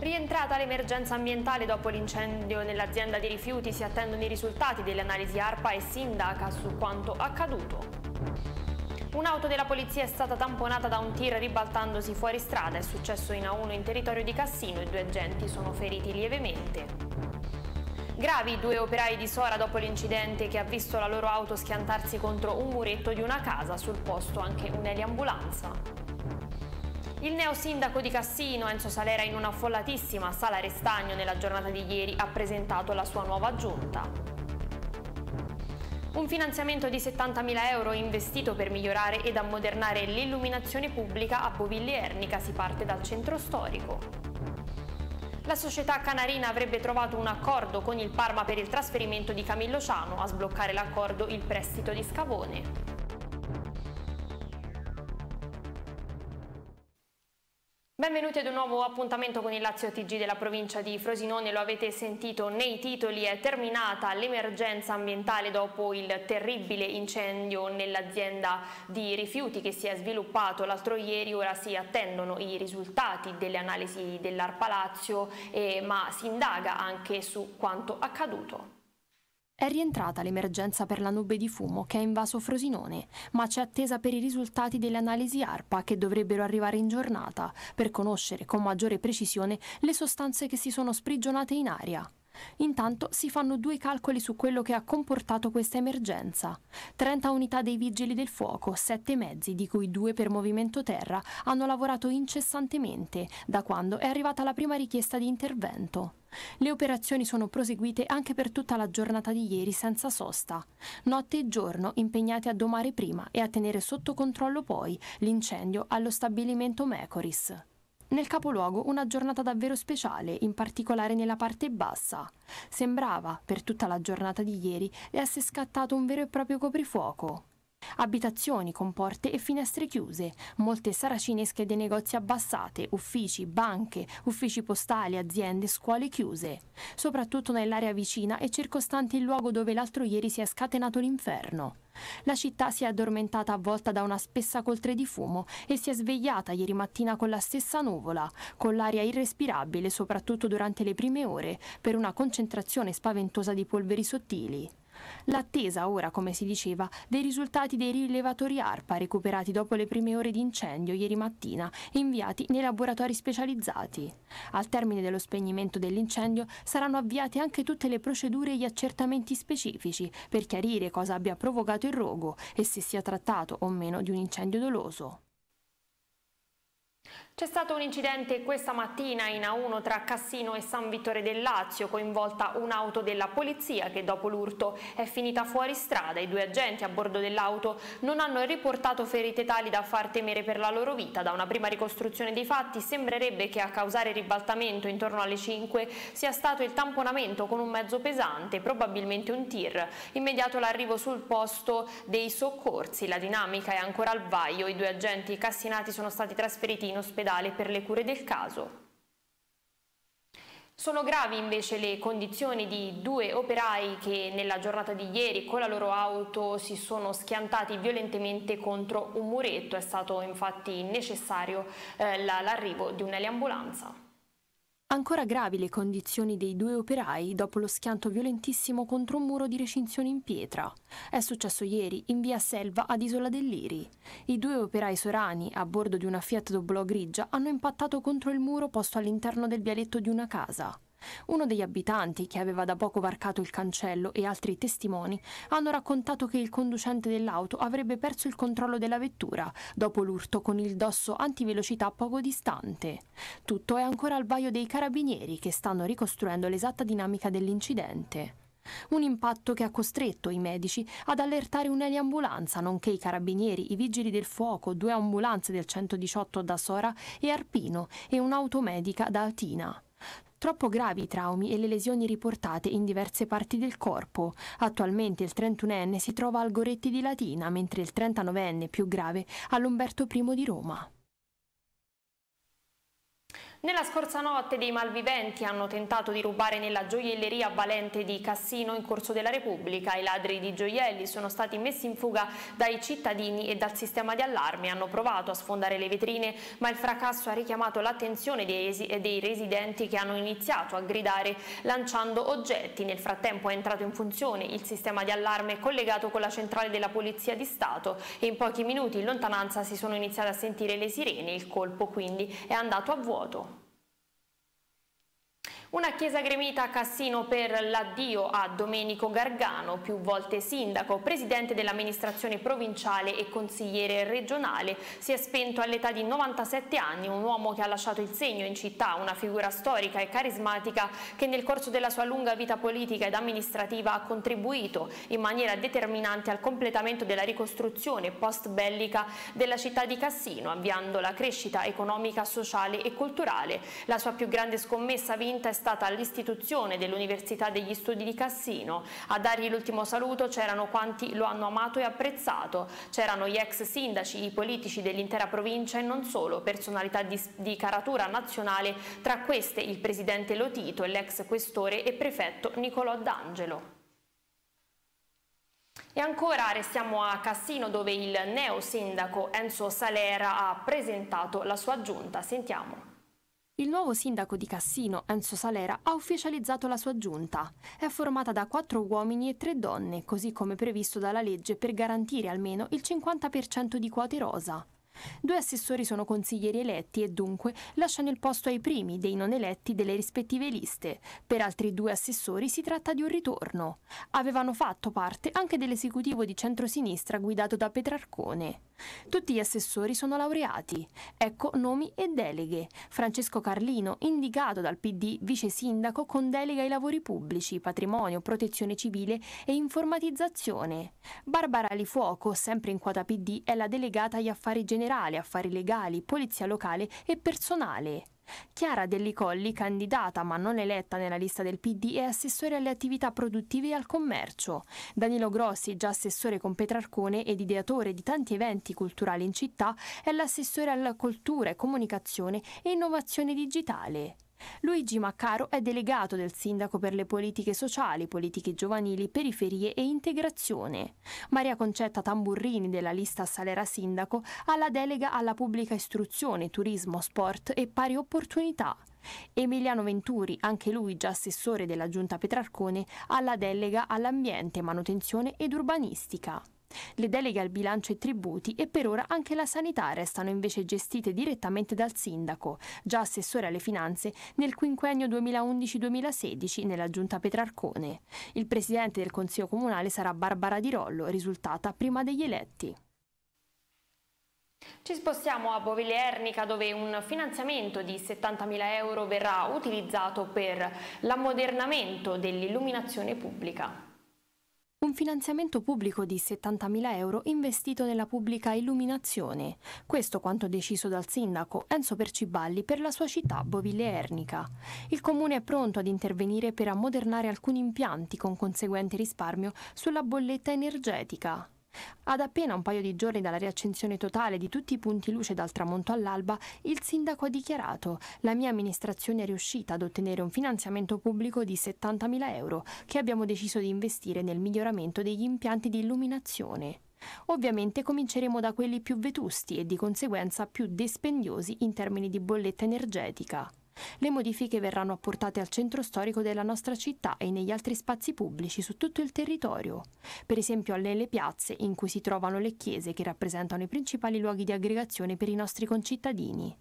Rientrata l'emergenza ambientale dopo l'incendio nell'azienda di rifiuti si attendono i risultati delle analisi ARPA e Sindaca su quanto accaduto. Un'auto della polizia è stata tamponata da un tir ribaltandosi fuori strada, è successo in A1 in territorio di Cassino, i due agenti sono feriti lievemente. Gravi due operai di Sora dopo l'incidente che ha visto la loro auto schiantarsi contro un muretto di una casa, sul posto anche un'eliambulanza. Il neo sindaco di Cassino, Enzo Salera, in una affollatissima sala Restagno nella giornata di ieri ha presentato la sua nuova giunta. Un finanziamento di 70.000 euro investito per migliorare ed ammodernare l'illuminazione pubblica a Bovilli Ernica, si parte dal centro storico. La società canarina avrebbe trovato un accordo con il Parma per il trasferimento di Camillo Ciano, a sbloccare l'accordo il prestito di Scavone. benvenuti ad un nuovo appuntamento con il Lazio TG della provincia di Frosinone. Lo avete sentito nei titoli, è terminata l'emergenza ambientale dopo il terribile incendio nell'azienda di rifiuti che si è sviluppato l'altro ieri. Ora si attendono i risultati delle analisi dell'Arpalazio, eh, ma si indaga anche su quanto accaduto. È rientrata l'emergenza per la nube di fumo che ha invaso Frosinone, ma c'è attesa per i risultati delle analisi ARPA che dovrebbero arrivare in giornata per conoscere con maggiore precisione le sostanze che si sono sprigionate in aria. Intanto si fanno due calcoli su quello che ha comportato questa emergenza. 30 unità dei vigili del fuoco, 7 mezzi, di cui 2 per movimento terra, hanno lavorato incessantemente da quando è arrivata la prima richiesta di intervento. Le operazioni sono proseguite anche per tutta la giornata di ieri senza sosta. Notte e giorno impegnati a domare prima e a tenere sotto controllo poi l'incendio allo stabilimento Mecoris. Nel capoluogo una giornata davvero speciale, in particolare nella parte bassa. Sembrava, per tutta la giornata di ieri, essere scattato un vero e proprio coprifuoco. Abitazioni con porte e finestre chiuse, molte saracinesche dei negozi abbassate, uffici, banche, uffici postali, aziende, scuole chiuse, soprattutto nell'area vicina e circostante il luogo dove l'altro ieri si è scatenato l'inferno. La città si è addormentata avvolta da una spessa coltre di fumo e si è svegliata ieri mattina con la stessa nuvola, con l'aria irrespirabile soprattutto durante le prime ore, per una concentrazione spaventosa di polveri sottili. L'attesa ora, come si diceva, dei risultati dei rilevatori ARPA recuperati dopo le prime ore di incendio ieri mattina e inviati nei laboratori specializzati. Al termine dello spegnimento dell'incendio saranno avviate anche tutte le procedure e gli accertamenti specifici per chiarire cosa abbia provocato il rogo e se sia trattato o meno di un incendio doloso. C'è stato un incidente questa mattina in A1 tra Cassino e San Vittore del Lazio, coinvolta un'auto della polizia che dopo l'urto è finita fuori strada. I due agenti a bordo dell'auto non hanno riportato ferite tali da far temere per la loro vita. Da una prima ricostruzione dei fatti sembrerebbe che a causare ribaltamento intorno alle 5 sia stato il tamponamento con un mezzo pesante, probabilmente un tir. Immediato l'arrivo sul posto dei soccorsi. La dinamica è ancora al vaio, I due agenti cassinati sono stati trasferiti in ospedale ospedale per le cure del caso. Sono gravi invece le condizioni di due operai che nella giornata di ieri con la loro auto si sono schiantati violentemente contro un muretto. È stato infatti necessario eh, l'arrivo di un'eliambulanza. Ancora gravi le condizioni dei due operai dopo lo schianto violentissimo contro un muro di recinzione in pietra. È successo ieri in via Selva ad Isola dell'Iri. I due operai sorani, a bordo di una Fiat Doblò grigia, hanno impattato contro il muro posto all'interno del vialetto di una casa. Uno degli abitanti, che aveva da poco varcato il cancello, e altri testimoni hanno raccontato che il conducente dell'auto avrebbe perso il controllo della vettura dopo l'urto con il dosso antivelocità poco distante. Tutto è ancora al vaio dei carabinieri che stanno ricostruendo l'esatta dinamica dell'incidente. Un impatto che ha costretto i medici ad allertare un'eliambulanza, nonché i carabinieri, i vigili del fuoco, due ambulanze del 118 da Sora e Arpino e un'automedica da Atina troppo gravi i traumi e le lesioni riportate in diverse parti del corpo. Attualmente il 31enne si trova al Goretti di Latina, mentre il 39enne più grave all'Umberto I di Roma. Nella scorsa notte dei malviventi hanno tentato di rubare nella gioielleria valente di Cassino in corso della Repubblica. I ladri di gioielli sono stati messi in fuga dai cittadini e dal sistema di allarme. Hanno provato a sfondare le vetrine, ma il fracasso ha richiamato l'attenzione dei, dei residenti che hanno iniziato a gridare lanciando oggetti. Nel frattempo è entrato in funzione il sistema di allarme collegato con la centrale della Polizia di Stato e in pochi minuti in lontananza si sono iniziate a sentire le sirene. Il colpo quindi è andato a vuoto. Una chiesa gremita a Cassino per l'addio a Domenico Gargano, più volte sindaco, presidente dell'amministrazione provinciale e consigliere regionale. Si è spento all'età di 97 anni, un uomo che ha lasciato il segno in città, una figura storica e carismatica che nel corso della sua lunga vita politica ed amministrativa ha contribuito in maniera determinante al completamento della ricostruzione post bellica della città di Cassino, avviando la crescita economica, sociale e culturale. La sua più grande scommessa vinta è stata stata l'istituzione dell'Università degli Studi di Cassino. A dargli l'ultimo saluto c'erano quanti lo hanno amato e apprezzato, c'erano gli ex sindaci, i politici dell'intera provincia e non solo, personalità di, di caratura nazionale, tra queste il presidente Lotito, e l'ex questore e prefetto Nicolò D'Angelo. E ancora restiamo a Cassino dove il neo sindaco Enzo Salera ha presentato la sua giunta. Sentiamo. Il nuovo sindaco di Cassino, Enzo Salera, ha ufficializzato la sua giunta. È formata da quattro uomini e tre donne, così come previsto dalla legge per garantire almeno il 50% di quote rosa. Due assessori sono consiglieri eletti e dunque lasciano il posto ai primi dei non eletti delle rispettive liste. Per altri due assessori si tratta di un ritorno. Avevano fatto parte anche dell'esecutivo di centrosinistra guidato da Petrarcone. Tutti gli assessori sono laureati. Ecco nomi e deleghe. Francesco Carlino, indicato dal PD vice sindaco con delega ai lavori pubblici, patrimonio, protezione civile e informatizzazione. Barbara Alifuoco, sempre in quota PD, è la delegata agli affari generali, affari legali, polizia locale e personale. Chiara Delli Colli, candidata ma non eletta nella lista del PD, è assessore alle attività produttive e al commercio. Danilo Grossi, già assessore con Petrarcone ed ideatore di tanti eventi culturali in città, è l'assessore alla cultura e comunicazione e innovazione digitale. Luigi Maccaro è delegato del sindaco per le politiche sociali, politiche giovanili, periferie e integrazione. Maria Concetta Tamburrini della lista Salera Sindaco ha la delega alla pubblica istruzione, turismo, sport e pari opportunità. Emiliano Venturi, anche lui già assessore della giunta Petrarcone, ha la delega all'ambiente, manutenzione ed urbanistica. Le deleghe al bilancio e tributi e per ora anche la sanità restano invece gestite direttamente dal sindaco, già assessore alle finanze nel quinquennio 2011-2016 nella giunta Petrarcone. Il presidente del Consiglio Comunale sarà Barbara Di Rollo, risultata prima degli eletti. Ci spostiamo a Bovile Ernica dove un finanziamento di 70.000 euro verrà utilizzato per l'ammodernamento dell'illuminazione pubblica. Un finanziamento pubblico di 70.000 euro investito nella pubblica illuminazione. Questo quanto deciso dal sindaco Enzo Perciballi per la sua città Boville Ernica. Il comune è pronto ad intervenire per ammodernare alcuni impianti con conseguente risparmio sulla bolletta energetica. Ad appena un paio di giorni dalla riaccensione totale di tutti i punti luce dal tramonto all'alba, il sindaco ha dichiarato «La mia amministrazione è riuscita ad ottenere un finanziamento pubblico di 70.000 euro che abbiamo deciso di investire nel miglioramento degli impianti di illuminazione». Ovviamente cominceremo da quelli più vetusti e di conseguenza più dispendiosi in termini di bolletta energetica. Le modifiche verranno apportate al centro storico della nostra città e negli altri spazi pubblici su tutto il territorio, per esempio nelle piazze in cui si trovano le chiese che rappresentano i principali luoghi di aggregazione per i nostri concittadini.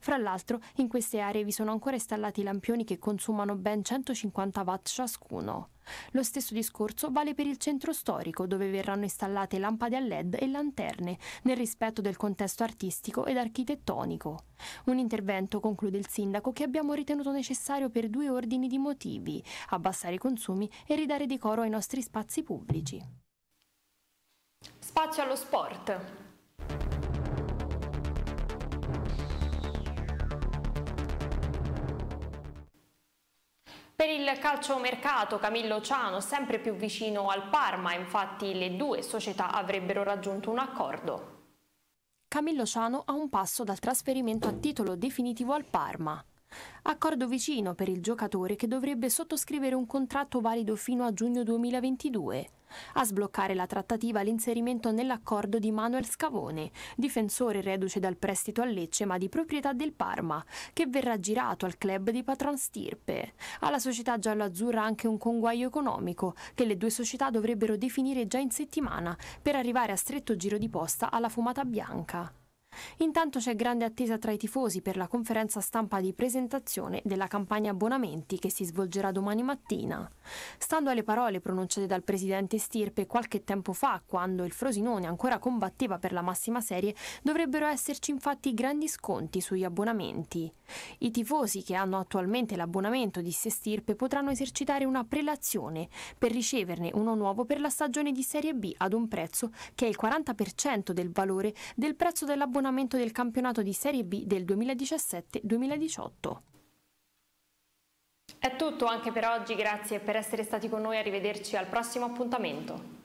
Fra l'altro, in queste aree vi sono ancora installati lampioni che consumano ben 150 watt ciascuno. Lo stesso discorso vale per il centro storico, dove verranno installate lampade a LED e lanterne, nel rispetto del contesto artistico ed architettonico. Un intervento, conclude il sindaco, che abbiamo ritenuto necessario per due ordini di motivi, abbassare i consumi e ridare decoro ai nostri spazi pubblici. Spazio allo sport. Per il calciomercato Camillo Ciano sempre più vicino al Parma, infatti le due società avrebbero raggiunto un accordo. Camillo Ciano ha un passo dal trasferimento a titolo definitivo al Parma. Accordo vicino per il giocatore che dovrebbe sottoscrivere un contratto valido fino a giugno 2022. A sbloccare la trattativa l'inserimento nell'accordo di Manuel Scavone, difensore reduce dal prestito a Lecce ma di proprietà del Parma, che verrà girato al club di Patron Stirpe. Alla società giallo-azzurra anche un conguaio economico che le due società dovrebbero definire già in settimana per arrivare a stretto giro di posta alla fumata bianca. Intanto c'è grande attesa tra i tifosi per la conferenza stampa di presentazione della campagna abbonamenti che si svolgerà domani mattina. Stando alle parole pronunciate dal presidente Stirpe qualche tempo fa, quando il Frosinone ancora combatteva per la massima serie, dovrebbero esserci infatti grandi sconti sugli abbonamenti. I tifosi che hanno attualmente l'abbonamento di Sestirpe potranno esercitare una prelazione per riceverne uno nuovo per la stagione di Serie B ad un prezzo che è il 40% del valore del prezzo dell'abbonamento del campionato di Serie B del 2017-2018. È tutto anche per oggi, grazie per essere stati con noi, arrivederci al prossimo appuntamento.